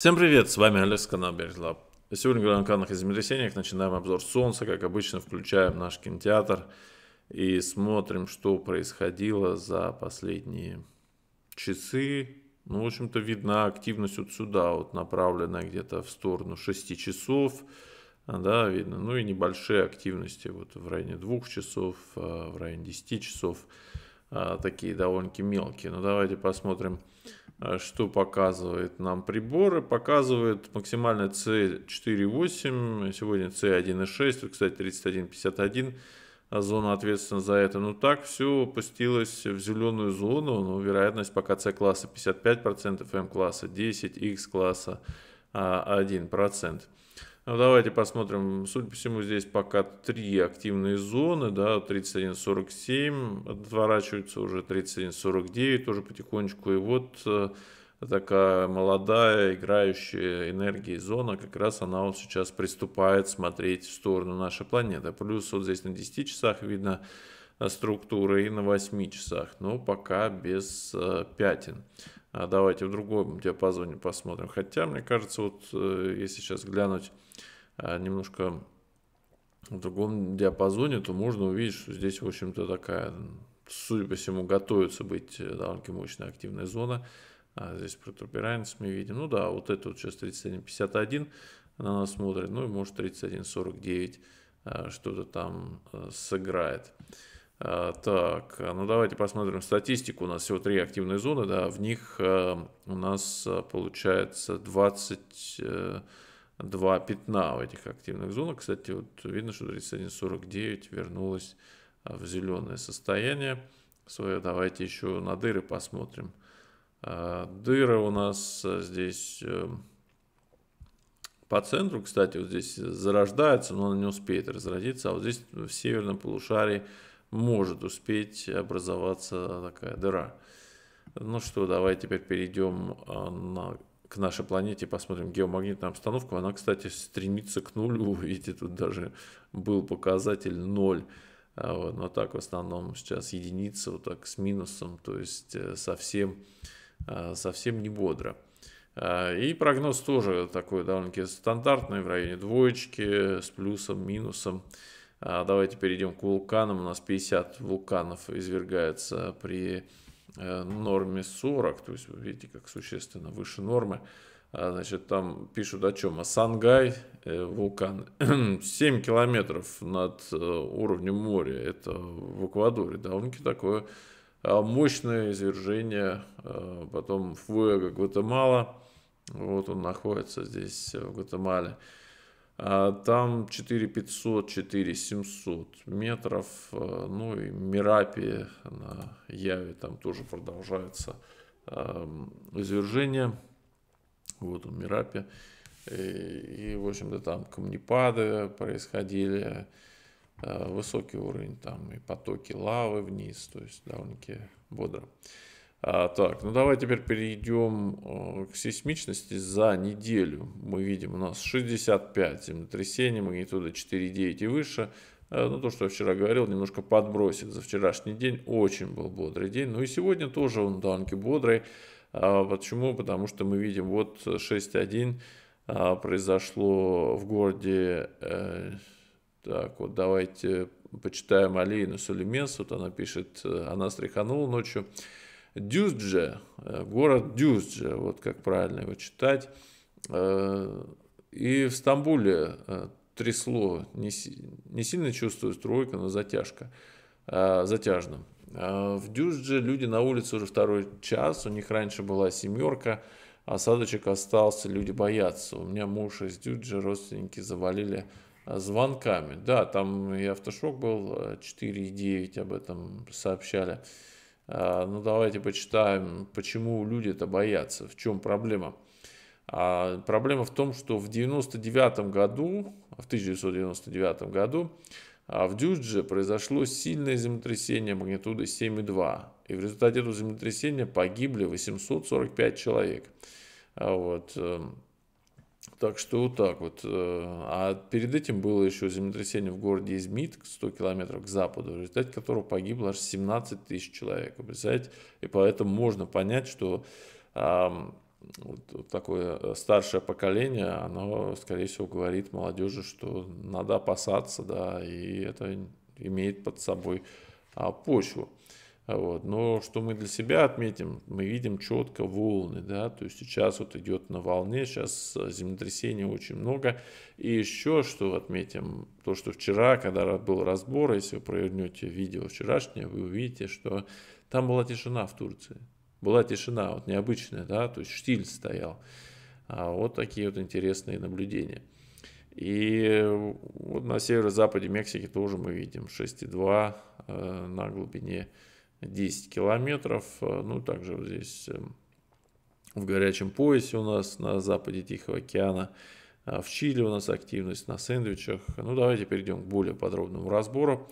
Всем привет, с вами Алекс, канал Бережлаб. Сегодня говорим о экранных измерениях, начинаем обзор Солнца, как обычно включаем наш кинотеатр и смотрим, что происходило за последние часы. Ну, в общем-то, видна активность вот сюда, вот направленная где-то в сторону 6 часов, да, видно, ну и небольшие активности вот в районе 2 часов, а, в районе 10 часов, а, такие довольно-таки мелкие. Но ну, давайте посмотрим, Э, что показывает нам приборы? Показывает максимально C4.8, сегодня C1.6, кстати, 31.51 э, зона ответственна за это. Ну так все опустилось в зеленую зону, но ну, вероятность пока C-класса 55%, M-класса 10, X-класса 1%. Ну, давайте посмотрим. Судя по всему, здесь пока три активные зоны, да, 31.47 отворачивается уже 31.49 тоже потихонечку. И вот э, такая молодая, играющая энергией зона, как раз она вот сейчас приступает смотреть в сторону нашей планеты. Плюс вот здесь на 10 часах видно э, структуры и на 8 часах, но пока без э, пятен. А давайте в другом диапазоне посмотрим. Хотя, мне кажется, вот если сейчас глянуть а, немножко в другом диапазоне, то можно увидеть, что здесь, в общем-то, такая, судя по всему, готовится быть э, довольно-таки мощная активная зона. А здесь протуберанец мы видим. Ну да, вот это вот сейчас 31.51 на нас смотрит. Ну и может 31.49 а, что-то там э, сыграет. А, так, ну давайте посмотрим статистику. У нас всего три активные зоны, да, в них э, у нас получается 20 два пятна в этих активных зонах. Кстати, вот видно, что 31.49 вернулась а, в зеленое состояние свое. Давайте еще на дыры посмотрим. А, дыры у нас а, здесь э, по центру, кстати, вот здесь зарождается, но она не успеет разродиться, а вот здесь в северном полушарии может успеть образоваться такая дыра. Ну что, давай теперь перейдем на к нашей планете посмотрим геомагнитную обстановку. Она, кстати, стремится к нулю. Видите, тут даже был показатель ноль, а Вот, но так в основном сейчас единица, вот так с минусом, то есть э, совсем, э, совсем не бодро. А, и прогноз тоже такой довольно-таки стандартный, в районе двоечки, с плюсом, минусом. А, давайте перейдем к вулканам. У нас 50 вулканов извергается при Э, норме 40, то есть вы видите, как существенно выше нормы. А, значит, там пишут о чем? О Сангай, э, вулкан, 7 километров над э, уровнем моря, это в Эквадоре, довольно-таки такое а, мощное извержение, потом в Гватемала, вот он находится здесь в Гватемале, а, там 4500, 4700 метров. Э, ну и Мирапи на Яве там тоже продолжается эм, извержение. Вот он, Мирапи. И, и в общем-то, там камнепады происходили, э, высокий уровень там и потоки лавы вниз, то есть довольно-таки бодро. А, так, ну давай теперь перейдем э, к сейсмичности за неделю. Мы видим у нас 65 землетрясений, магнитуда 4,9 и выше. Э, ну, то, что я вчера говорил, немножко подбросит за вчерашний день. Очень был бодрый день. Ну и сегодня тоже он довольно-таки бодрый. А, почему? Потому что мы видим, вот 6.1 а, произошло в городе... Э, так, вот давайте почитаем Алину Сулейменс. Вот она пишет, она стриханула ночью. Дюздже, э, город Дюздже, вот как правильно его читать. Э, и в Стамбуле э, трясло, не, не сильно чувствую тройка, но затяжка, затяжно. В Дюздже люди на улице уже второй час, у них раньше была семерка, а осадочек остался, люди боятся. У меня муж из Дюджи, родственники завалили звонками. Да, там и автошок был, 4,9 об этом сообщали. А, ну, давайте почитаем, почему люди это боятся, в чем проблема. А проблема в том, что в 99 году, в 1999 году а, в Дюдже произошло сильное землетрясение магнитудой 7,2. И в результате этого землетрясения погибли 845 человек. А вот. Эм, так что вот так вот. Э, а перед этим было еще землетрясение в городе Измит, 100 километров к западу, в результате которого погибло аж 17 тысяч человек. Вы представляете? И поэтому можно понять, что вот такое э, старшее поколение, оно, скорее всего, говорит молодежи, что надо опасаться, да, и это имеет под собой а, почву. А вот. Но что мы для себя отметим, мы видим четко волны, да, то есть сейчас вот идет на волне, сейчас э, землетрясений очень много. И еще что отметим, то, что вчера, когда был разбор, если вы провернете видео вчерашнее, вы увидите, что там была тишина в Турции. Была тишина, вот необычная, да, то есть штиль стоял. А вот такие вот интересные наблюдения. И вот на северо-западе Мексики тоже мы видим 6,2 э, на глубине 10 километров. Э, ну, также вот здесь эм, в горячем поясе у нас на западе Тихого океана. Э, в Чили у нас активность на сэндвичах. Ну, давайте перейдем к более подробному разбору.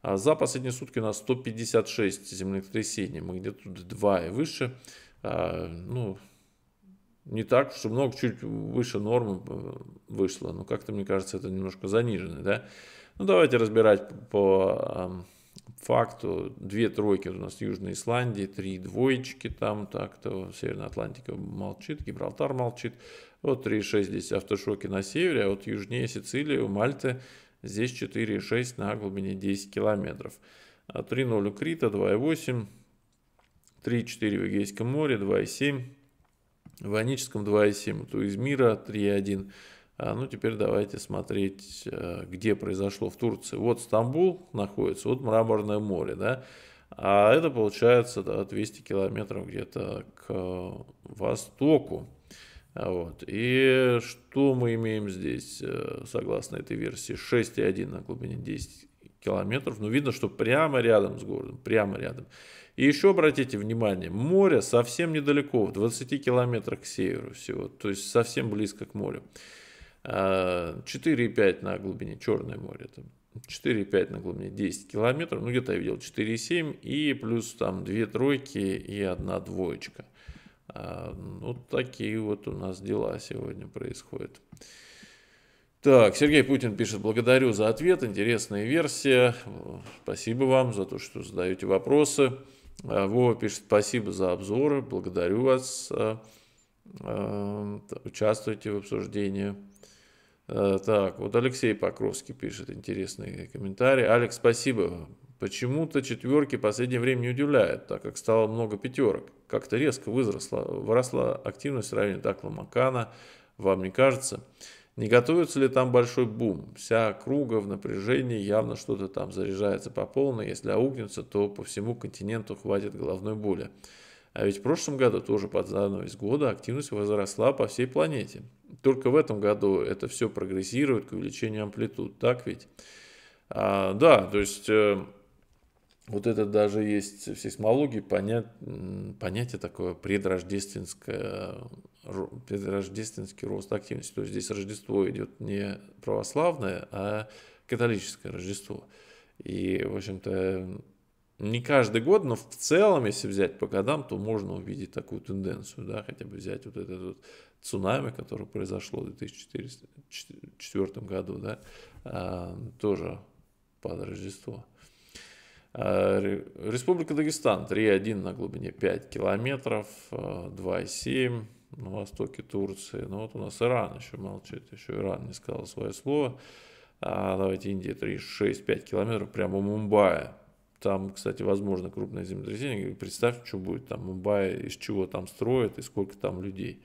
А за последние сутки у нас 156 землетрясений, где-то 2 и выше. А, ну, не так, что много, чуть выше нормы э, вышло. Но как-то, мне кажется, это немножко заниженное, да? Ну, давайте разбирать по факту две тройки у нас Южной Исландии, три двоечки там так-то, Северная Атлантика молчит, Гибралтар молчит. Вот 3,6 здесь автошоки на севере, а вот южнее Сицилии у Мальты здесь 4,6 на глубине 10 километров. 3,0 а у Крита, 2,8, 3,4 в Эгейском море, 2,7, в Ионическом 2,7, то из мира 3,1. А, ну, теперь давайте смотреть, э, где произошло в Турции. Вот Стамбул находится, вот Мраморное море, да, а это получается да, 200 километров где-то к э, востоку. А, вот. И что мы имеем здесь, э, согласно этой версии, 6,1 на глубине 10 километров. Ну, видно, что прямо рядом с городом, прямо рядом. И еще обратите внимание, море совсем недалеко, в 20 километрах к северу всего, то есть совсем близко к морю. 4,5 на глубине Черное море, там 4,5 на глубине 10 километров, ну где-то я видел 4,7 и плюс там 2 тройки и одна двоечка. Вот а, ну, такие вот у нас дела сегодня происходят. Так, Сергей Путин пишет, благодарю за ответ, интересная версия, спасибо вам за то, что задаете вопросы. А, Вова пишет, спасибо за обзоры, благодарю вас. А, Эм, участвуйте в обсуждении. Э, так, вот Алексей Покровский пишет интересный комментарий. Алекс, спасибо. Почему-то четверки в последнее время не удивляют, так как стало много пятерок. Как-то резко возросла, выросла активность в районе Такла Макана, вам не кажется? Не готовится ли там большой бум? Вся круга в напряжении, явно что-то там заряжается по полной. Если аугнется, то по всему континенту хватит головной боли. А ведь в прошлом году тоже под занавес года активность возросла по всей планете. Только в этом году это все прогрессирует к увеличению амплитуд, так ведь? А, да, то есть... Э, вот это даже есть в сейсмологии понят, понятие такое предрождественское, предрождественский рост активности. То есть здесь Рождество идет не православное, а католическое Рождество. И, в общем-то, не каждый год, но в целом, если взять по годам, то можно увидеть такую тенденцию, да, хотя бы взять вот этот вот цунами, которое произошло в 2004 году, да, а, тоже под Рождество. А, Республика Дагестан 3,1 на глубине 5 километров, 2,7 а, на востоке Турции. Ну вот у нас Иран еще молчит, еще Иран не сказал свое слово. А давайте Индия 3,6-5 километров прямо у Мумбаи. Там, кстати, возможно крупное землетрясение. Представьте, что будет там Мумбаи, из чего там строят и сколько там людей.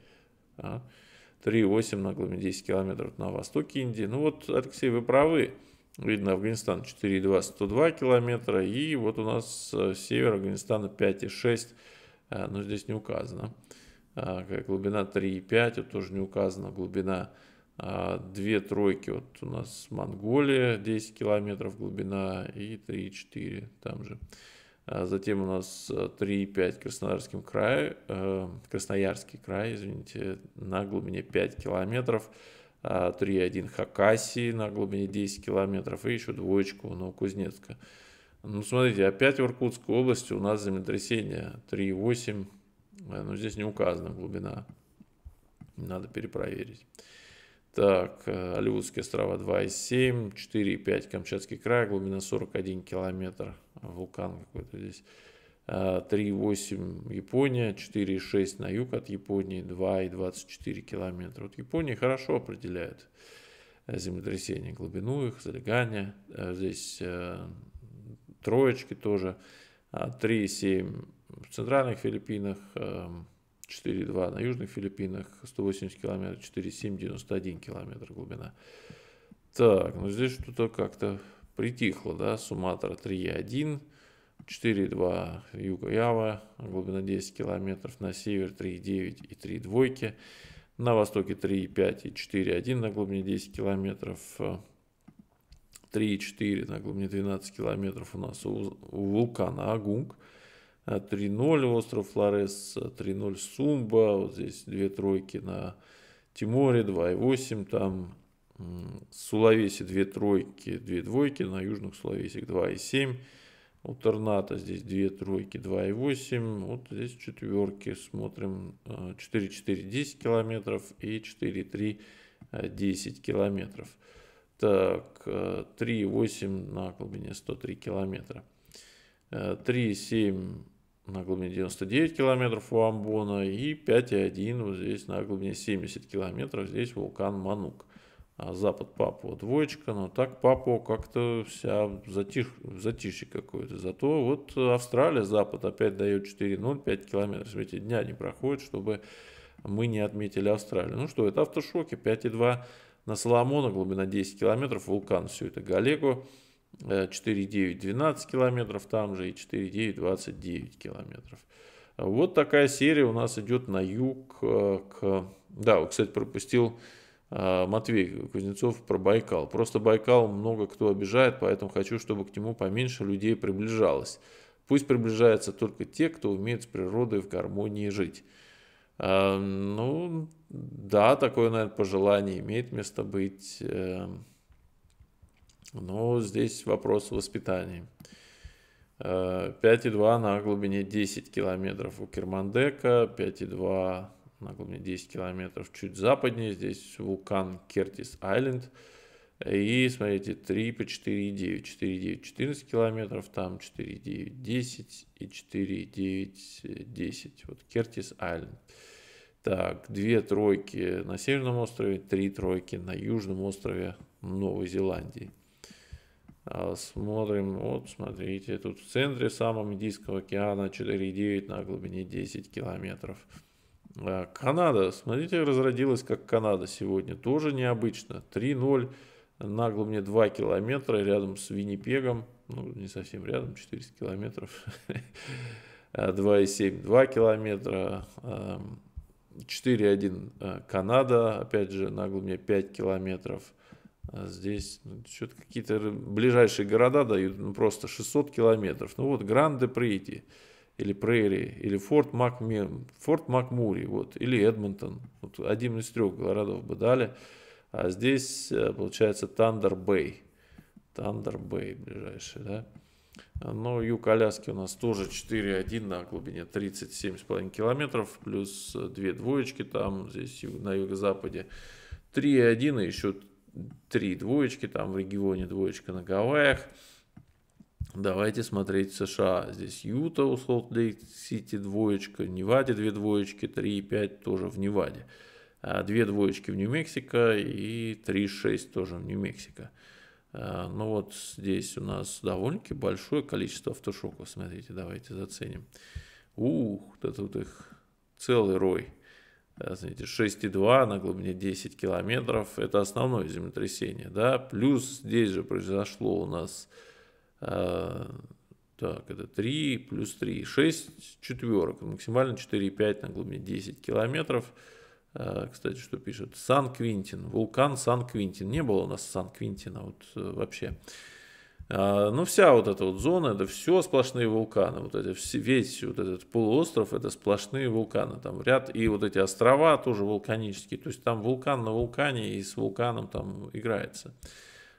А? 3,8 наклонами 10 километров на востоке Индии. Ну вот, Алексей, вы правы. Видно, Афганистан 4,2, 102 километра. И вот у нас э, север Афганистана 5,6, э, но здесь не указано. А, глубина 3,5, вот тоже не указано глубина а, две тройки вот у нас Монголия, 10 километров глубина и 3,4 там же. А затем у нас 3,5 а, Краснодарским край, Красноярский край, извините, на глубине 5 километров. 3,1 Хакасии на глубине 10 километров и еще двоечку у Новокузнецка. Ну, смотрите, опять в Иркутской области у нас землетрясение 3,8, но здесь не указана глубина, надо перепроверить. Так, Алиутские э, острова 2,7, 4,5, Камчатский край, глубина 41 километр, вулкан какой-то здесь. 3,8 э, Япония, 4,6 на юг от Японии, 2,24 километра. Вот Япония хорошо определяет землетрясение, глубину их, залегание. Э, здесь троечки тоже, 3,7 а, в центральных Филиппинах, эм, 4,2 на Южных Филиппинах, 180 километров, 4,7, 91 километр глубина. Так, ну здесь что-то как-то притихло, да, Суматра 3,1, 4,2 Юга Ява, глубина 10 километров, на север 3,9 и 3 двойки, на востоке 3,5 и 4,1 на глубине 10 километров, 3,4 на глубине 12 километров у нас у, у вулкана Агунг – 3-0 а, остров Флорес, 3-0 а, Сумба, вот здесь две тройки на Тиморе, 2,8 там, Сулавеси две тройки, две двойки, на Южных Сулавесик 2,7, у Торната здесь две тройки, 2,8, вот здесь четверки, смотрим 4,4 а, 10 километров и 4,3 10 километров. Так, 3,8 на глубине 103 километра. 3,7 на глубине 99 километров у Амбона и 5,1 вот здесь на глубине 70 километров здесь вулкан Манук. А запад Папуа двоечка, но так Папуа как-то вся затиш... затишье какое-то. Зато вот Австралия запад опять дает 4,0, 5 километров. Смотрите, дня не проходит, чтобы мы не отметили Австралию. Ну что, это автошоки, 5,2 на Соломона, глубина 10 километров, вулкан все это Галегу. 4,9 э, 12 километров, там же и 4,9 29 километров. Вот такая серия у нас идет на юг. Э, к... Да, кстати, пропустил э, Матвей Кузнецов про Байкал. Просто Байкал много кто обижает, поэтому хочу, чтобы к нему поменьше людей приближалось. Пусть приближаются только те, кто умеет с природой в гармонии жить. Ну, да, такое, наверное, пожелание имеет место быть. Но здесь вопрос воспитания. 5,2 э, на глубине 10 километров у Кермандека, 5,2 на глубине 10 километров чуть западнее, здесь вулкан Кертис-Айленд. И смотрите, 3 по 4,9, 4,9 14 километров, там 4,9 10 и 4,9 10. Э, вот Кертис-Айленд. Так, две тройки на Северном острове, три тройки на Южном острове Новой Зеландии. А, смотрим, вот смотрите, тут в центре самом Индийского океана 4,9 на глубине 10 километров. А, Канада, смотрите, разродилась как Канада сегодня, тоже необычно. 3,0 на глубине 2 километра рядом с Виннипегом, ну не совсем рядом, 400 километров, 2,7, 2 а, километра, 4,1 Канада, опять же на глубине 5 километров, а здесь ну, что-то какие-то ближайшие города дают ну, просто 600 километров. Ну вот Гранде Прейти или Прейри, или Форт, Макми... Форт Макмури, вот, или Эдмонтон. Вот один из трех городов бы дали. А здесь, э, получается, Тандер Бэй. Тандер Бэй ближайший, да. Но ну, юг Аляски у нас тоже 4,1 на глубине 37,5 километров, плюс э, две двоечки там, здесь на юго-западе. 3,1 и еще три двоечки, там в регионе двоечка на Гавайях. Давайте смотреть США. Здесь Юта у Солт-Лейк-Сити двоечка, Неваде две двоечки, и 3,5 тоже в Неваде. А две двоечки в Нью-Мексико и и 3,6 тоже в Нью-Мексико. А, ну вот здесь у нас довольно-таки большое количество автошоков. Смотрите, давайте заценим. Ух, да тут их целый рой. Э, смотрите, 6,2 на глубине 10 километров. Это основное землетрясение. Да? Плюс здесь же произошло у нас... Э, так, это 3 плюс 3. 6 четверок. Максимально 4,5 на глубине 10 километров. Э, кстати, что пишут, Сан-Квинтин. Вулкан Сан-Квинтин. Не было у нас Сан-Квинтина вот, э, вообще. Вообще. А, ну, вся вот эта вот зона, это все сплошные вулканы. Вот это все весь вот этот полуостров, это сплошные вулканы. Там ряд, и вот эти острова тоже вулканические. То есть там вулкан на вулкане и с вулканом там играется.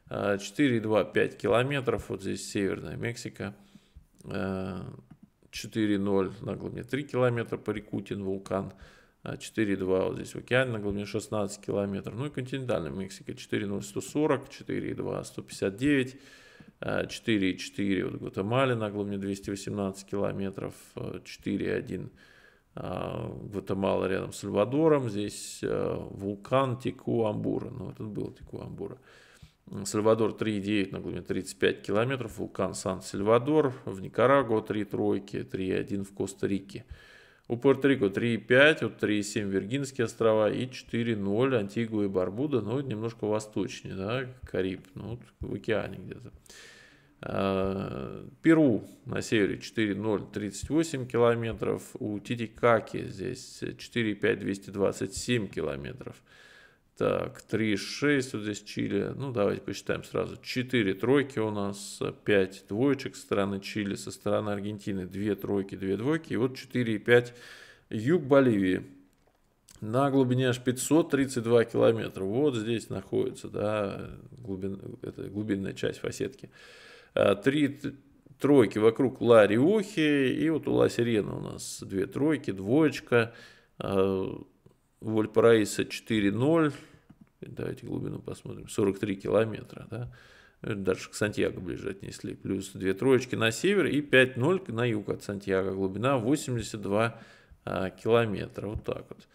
4,2-5 а, километров, вот здесь северная Мексика. 4,0 а, на глубине 3 километра, Парикутин вулкан. 4,2 вот здесь в океане на глубине 16 километров. Ну и континентальная Мексика 4,0 140, 4,2 159. 4,4 вот Гватемале на глубине 218 километров, 4,1 а, Гватемала рядом с Сальвадором, здесь а, вулкан Тикуамбура, ну этот был Тикуамбура. Сальвадор 3,9 на глубине 35 километров, вулкан Сан-Сальвадор, в Никарагуа 3 тройки, 3,1 в Коста-Рике. У Пуэрто-Рико 3,5, вот 3,7 Виргинские острова и 4,0 Антигуа и Барбуда, но ну, немножко восточнее, да, Кариб, ну, вот в океане где-то. Э, Перу на севере 4,038 километров, у Титикаки здесь 4,5227 километров. Так, 3,6 вот здесь Чили. Ну, давайте посчитаем сразу. 4 тройки у нас, 5 двоечек со стороны Чили, со стороны Аргентины 2 тройки, 2 двойки. И вот 4,5 юг Боливии. На глубине аж 532 километра. Вот здесь находится да, глубин, это глубинная часть фасетки. Э, три тройки вокруг Ла Риохи, и вот у Ла Сирена у нас две тройки, двоечка. Вольт э, Вольпараиса 4-0, давайте глубину посмотрим, 43 километра, да? Ну, дальше к Сантьяго ближе отнесли, плюс две троечки на север и 5-0 на юг от Сантьяго, глубина 82 а, э, километра, вот так вот.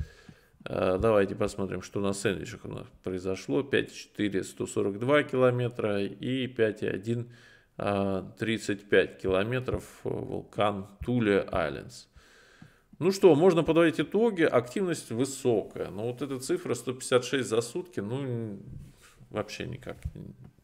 давайте посмотрим, что на сэндвичах у нас произошло. 5,4, 142 километра и 5,1 35 э, километров, э, вулкан туле Айлендс. Ну что, можно подводить итоги, активность высокая, но вот эта цифра 156 за сутки, ну, вообще никак,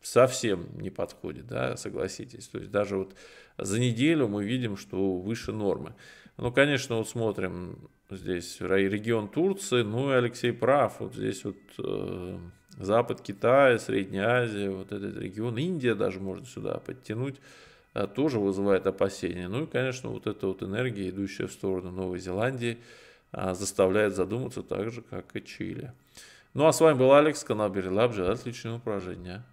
совсем не подходит, да, согласитесь. То есть даже вот за неделю мы видим, что выше нормы. Ну, конечно, вот смотрим здесь регион Турции, ну и Алексей прав, вот здесь вот... Э Запад Китая, Средняя Азия, вот этот регион, Индия даже можно сюда подтянуть, э, тоже вызывает опасения. Ну и, конечно, вот эта вот энергия, идущая в сторону Новой Зеландии, э, заставляет задуматься так же, как и Чили. Ну а с вами был Алекс, канал Берилаб. Желаю отличного упражнения.